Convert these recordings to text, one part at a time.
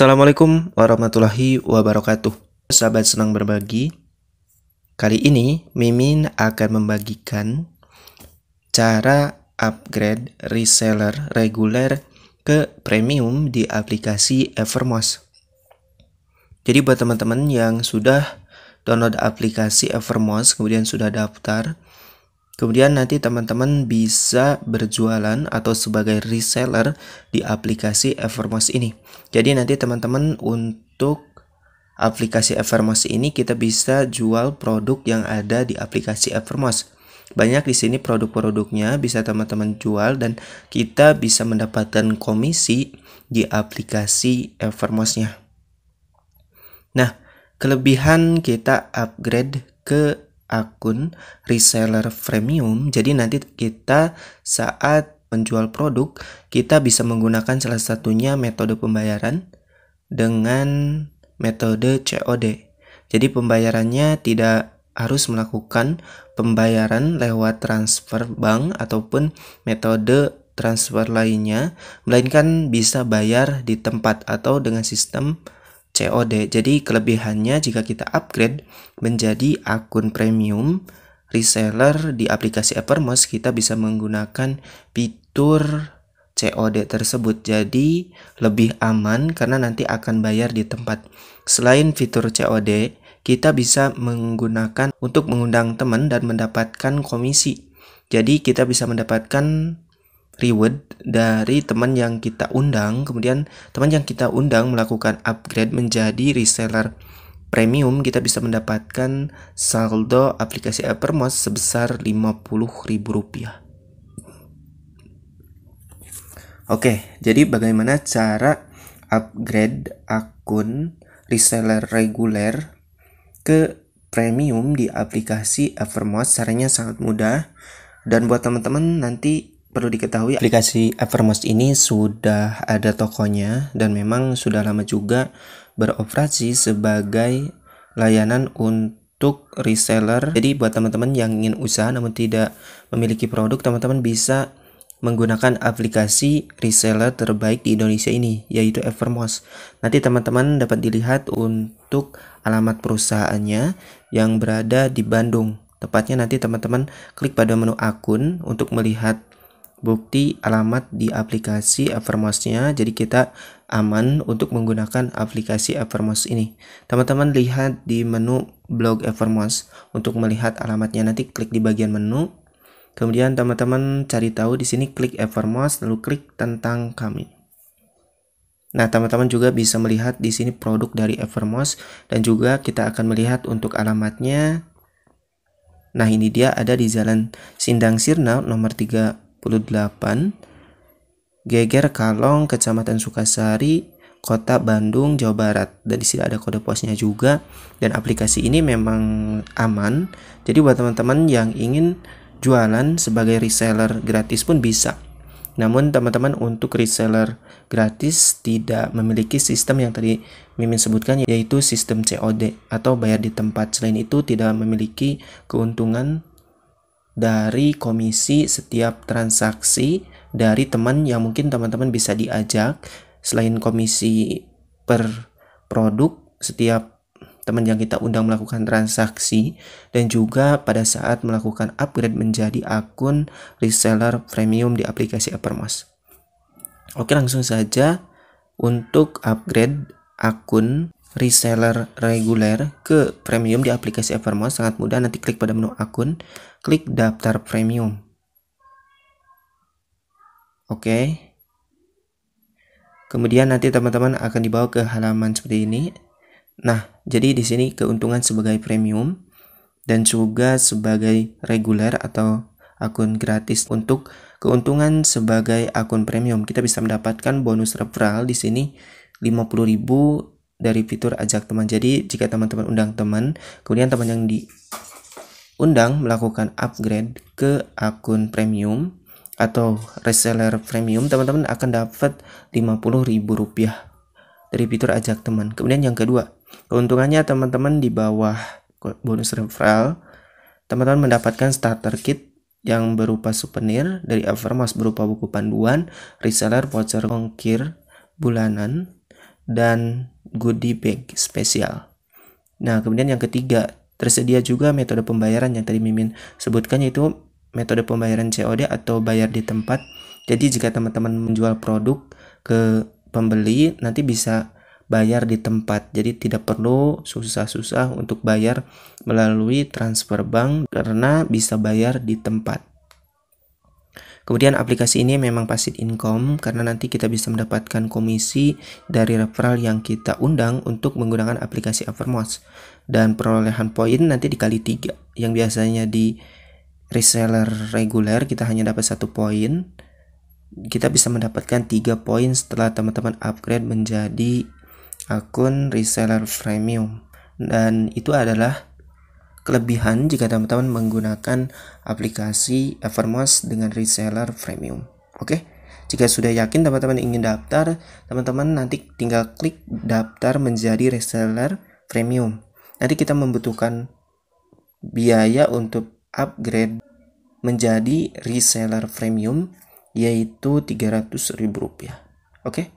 Assalamualaikum warahmatullahi wabarakatuh. Sahabat senang berbagi. Kali ini Mimin akan membagikan cara upgrade reseller reguler ke premium di aplikasi Evermos. Jadi buat teman-teman yang sudah download aplikasi Evermos kemudian sudah daftar, Kemudian nanti teman-teman bisa berjualan atau sebagai reseller di aplikasi Evermos ini. Jadi nanti teman-teman untuk aplikasi Evermos ini kita bisa jual produk yang ada di aplikasi Evermos. Banyak di sini produk-produknya bisa teman-teman jual dan kita bisa mendapatkan komisi di aplikasi Evermosnya. Nah, kelebihan kita upgrade ke akun reseller premium. Jadi nanti kita saat menjual produk, kita bisa menggunakan salah satunya metode pembayaran dengan metode COD. Jadi pembayarannya tidak harus melakukan pembayaran lewat transfer bank ataupun metode transfer lainnya, melainkan bisa bayar di tempat atau dengan sistem COD. Jadi kelebihannya jika kita upgrade menjadi akun premium reseller di aplikasi Evermos, kita bisa menggunakan fitur COD tersebut. Jadi lebih aman karena nanti akan bayar di tempat. Selain fitur COD, kita bisa menggunakan untuk mengundang teman dan mendapatkan komisi. Jadi kita bisa mendapatkan reward dari teman yang kita undang kemudian teman yang kita undang melakukan upgrade menjadi reseller premium kita bisa mendapatkan saldo aplikasi Evermost sebesar Rp50.000 Oke, jadi bagaimana cara upgrade akun reseller reguler ke premium di aplikasi Evermost caranya sangat mudah dan buat teman-teman nanti Perlu diketahui aplikasi Evermost ini sudah ada tokonya dan memang sudah lama juga beroperasi sebagai layanan untuk reseller. Jadi buat teman-teman yang ingin usaha namun tidak memiliki produk, teman-teman bisa menggunakan aplikasi reseller terbaik di Indonesia ini, yaitu Evermost. Nanti teman-teman dapat dilihat untuk alamat perusahaannya yang berada di Bandung. Tepatnya nanti teman-teman klik pada menu akun untuk melihat bukti alamat di aplikasi Evermouse-nya. Jadi kita aman untuk menggunakan aplikasi Evermouse ini. Teman-teman lihat di menu blog Evermouse untuk melihat alamatnya. Nanti klik di bagian menu. Kemudian teman-teman cari tahu di sini klik Evermouse lalu klik tentang kami. Nah, teman-teman juga bisa melihat di sini produk dari Evermouse dan juga kita akan melihat untuk alamatnya. Nah, ini dia ada di Jalan Sindang Sirna nomor 3 Geger Kalong, Kecamatan Sukasari, Kota Bandung, Jawa Barat. Dan di sini ada kode posnya juga. Dan aplikasi ini memang aman. Jadi buat teman-teman yang ingin jualan sebagai reseller gratis pun bisa. Namun teman-teman untuk reseller gratis tidak memiliki sistem yang tadi Mimin sebutkan yaitu sistem COD atau bayar di tempat. Selain itu tidak memiliki keuntungan dari komisi setiap transaksi dari teman yang mungkin teman-teman bisa diajak selain komisi per produk setiap teman yang kita undang melakukan transaksi dan juga pada saat melakukan upgrade menjadi akun reseller premium di aplikasi Evermos. Oke langsung saja untuk upgrade akun reseller reguler ke premium di aplikasi Evermore sangat mudah. Nanti klik pada menu akun, klik daftar premium. Oke. Kemudian nanti teman-teman akan dibawa ke halaman seperti ini. Nah, jadi di sini keuntungan sebagai premium dan juga sebagai reguler atau akun gratis. Untuk keuntungan sebagai akun premium, kita bisa mendapatkan bonus referral di sini 50.000 dari fitur ajak teman. Jadi jika teman-teman undang teman, kemudian teman yang diundang melakukan upgrade ke akun premium atau reseller premium, teman-teman akan dapat Rp50.000 dari fitur ajak teman. Kemudian yang kedua, keuntungannya teman-teman di bawah bonus referral, teman-teman mendapatkan starter kit yang berupa souvenir dari Evermas berupa buku panduan, reseller voucher ongkir bulanan, dan goodie bag spesial. Nah, kemudian yang ketiga, tersedia juga metode pembayaran yang tadi Mimin sebutkan yaitu metode pembayaran COD atau bayar di tempat. Jadi jika teman-teman menjual produk ke pembeli nanti bisa bayar di tempat. Jadi tidak perlu susah-susah untuk bayar melalui transfer bank karena bisa bayar di tempat. Kemudian aplikasi ini memang passive income karena nanti kita bisa mendapatkan komisi dari referral yang kita undang untuk menggunakan aplikasi Evermost. Dan perolehan poin nanti dikali tiga yang biasanya di reseller reguler kita hanya dapat satu poin kita bisa mendapatkan tiga poin setelah teman-teman upgrade menjadi akun reseller premium dan itu adalah kelebihan jika teman-teman menggunakan aplikasi Evermos dengan reseller premium. Oke, jika sudah yakin teman-teman ingin daftar, teman-teman nanti tinggal klik daftar menjadi reseller premium. Nanti kita membutuhkan biaya untuk upgrade menjadi reseller premium yaitu Rp300.000. Oke.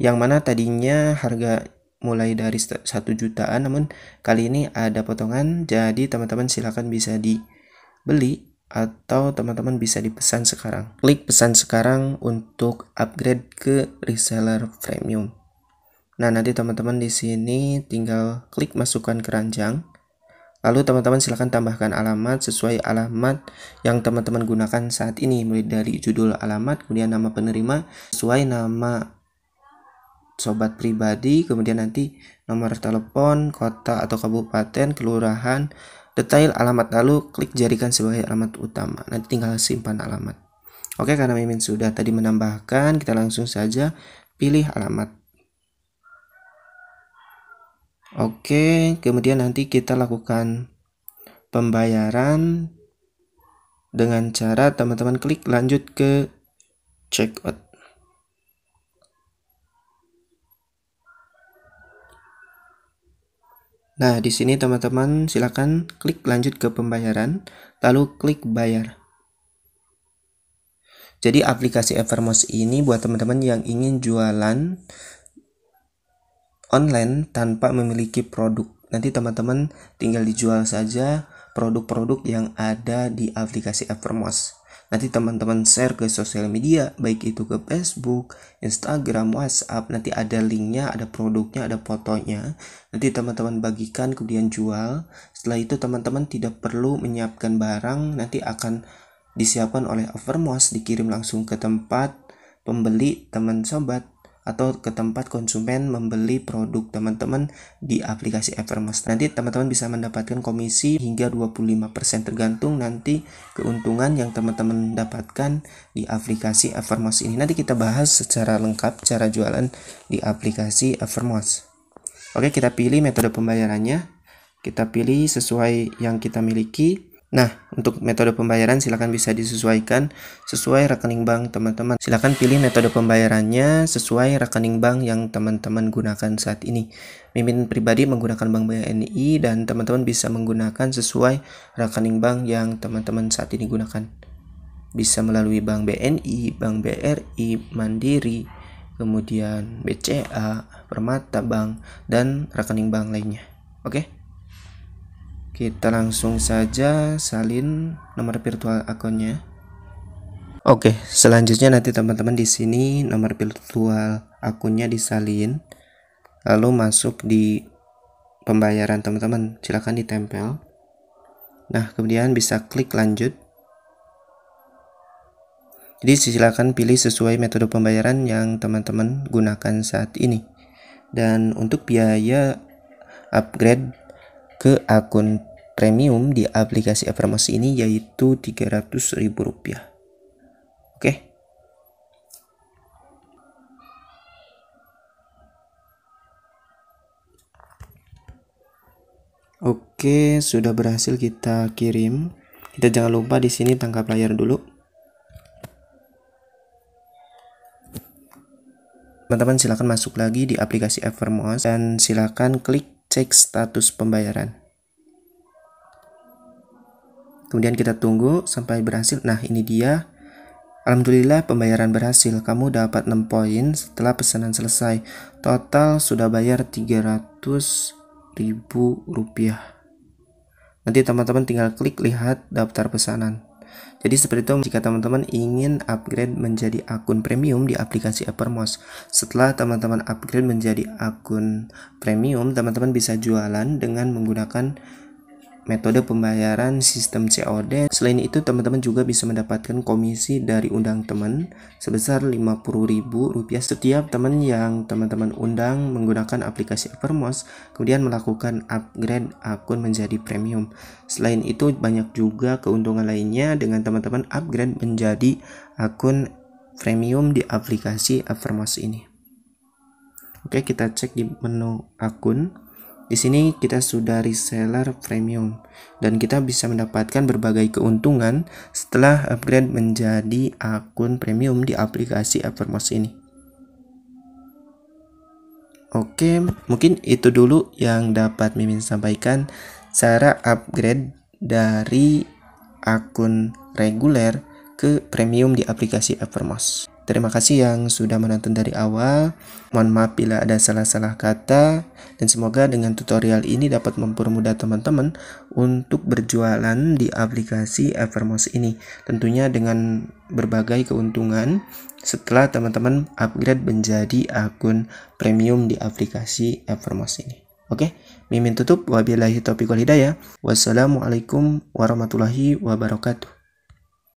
Yang mana tadinya harga mulai dari satu jutaan namun kali ini ada potongan jadi teman-teman silahkan bisa dibeli atau teman-teman bisa dipesan sekarang klik pesan sekarang untuk upgrade ke reseller premium nah nanti teman-teman di sini tinggal klik masukkan keranjang lalu teman-teman silahkan tambahkan alamat sesuai alamat yang teman-teman gunakan saat ini mulai dari judul alamat kemudian nama penerima sesuai nama sobat pribadi, kemudian nanti nomor telepon, kota atau kabupaten, kelurahan, detail alamat lalu klik jadikan sebagai alamat utama. Nanti tinggal simpan alamat. Oke, karena Mimin sudah tadi menambahkan, kita langsung saja pilih alamat. Oke, kemudian nanti kita lakukan pembayaran dengan cara teman-teman klik lanjut ke checkout. Nah, di sini teman-teman silakan klik lanjut ke pembayaran, lalu klik bayar. Jadi aplikasi Evermos ini buat teman-teman yang ingin jualan online tanpa memiliki produk. Nanti teman-teman tinggal dijual saja produk-produk yang ada di aplikasi Evermos nanti teman-teman share ke sosial media baik itu ke Facebook, Instagram, WhatsApp nanti ada linknya, ada produknya, ada fotonya nanti teman-teman bagikan kemudian jual setelah itu teman-teman tidak perlu menyiapkan barang nanti akan disiapkan oleh Overmos dikirim langsung ke tempat pembeli teman sobat atau ke tempat konsumen membeli produk teman-teman di aplikasi Evermost. Nanti teman-teman bisa mendapatkan komisi hingga 25% tergantung nanti keuntungan yang teman-teman dapatkan di aplikasi Evermost ini. Nanti kita bahas secara lengkap cara jualan di aplikasi Evermost. Oke, kita pilih metode pembayarannya. Kita pilih sesuai yang kita miliki Nah, untuk metode pembayaran silakan bisa disesuaikan sesuai rekening bank teman-teman. Silakan pilih metode pembayarannya sesuai rekening bank yang teman-teman gunakan saat ini. Mimin pribadi menggunakan Bank BNI dan teman-teman bisa menggunakan sesuai rekening bank yang teman-teman saat ini gunakan. Bisa melalui Bank BNI, Bank BRI, Mandiri, kemudian BCA, Permata Bank, dan rekening bank lainnya. Oke? Okay? kita langsung saja salin nomor virtual akunnya oke selanjutnya nanti teman-teman di sini nomor virtual akunnya disalin lalu masuk di pembayaran teman-teman silahkan ditempel nah kemudian bisa klik lanjut jadi silakan pilih sesuai metode pembayaran yang teman-teman gunakan saat ini dan untuk biaya upgrade ke akun premium di aplikasi afirmasi ini yaitu Rp300.000. Oke. Oke, sudah berhasil kita kirim. Kita jangan lupa di sini tangkap layar dulu. Teman-teman silakan masuk lagi di aplikasi Evermouse dan silakan klik cek status pembayaran. Kemudian kita tunggu sampai berhasil. Nah, ini dia. Alhamdulillah pembayaran berhasil. Kamu dapat 6 poin setelah pesanan selesai. Total sudah bayar 300 ribu rupiah. Nanti teman-teman tinggal klik lihat daftar pesanan. Jadi seperti itu jika teman-teman ingin upgrade menjadi akun premium di aplikasi Evermos. Setelah teman-teman upgrade menjadi akun premium, teman-teman bisa jualan dengan menggunakan metode pembayaran sistem COD. Selain itu, teman-teman juga bisa mendapatkan komisi dari undang teman sebesar Rp50.000 setiap teman yang teman-teman undang menggunakan aplikasi Evermos, kemudian melakukan upgrade akun menjadi premium. Selain itu, banyak juga keuntungan lainnya dengan teman-teman upgrade menjadi akun premium di aplikasi Evermos ini. Oke, kita cek di menu akun. Di sini kita sudah reseller premium dan kita bisa mendapatkan berbagai keuntungan setelah upgrade menjadi akun premium di aplikasi Evermos ini. Oke, mungkin itu dulu yang dapat Mimin sampaikan cara upgrade dari akun reguler ke premium di aplikasi Evermos. Terima kasih yang sudah menonton dari awal. Mohon maaf bila ada salah-salah kata dan semoga dengan tutorial ini dapat mempermudah teman-teman untuk berjualan di aplikasi Evermos ini. Tentunya dengan berbagai keuntungan setelah teman-teman upgrade menjadi akun premium di aplikasi Evermos ini. Oke, mimin tutup wabillahi taufiq wal hidayah. Wassalamualaikum warahmatullahi wabarakatuh.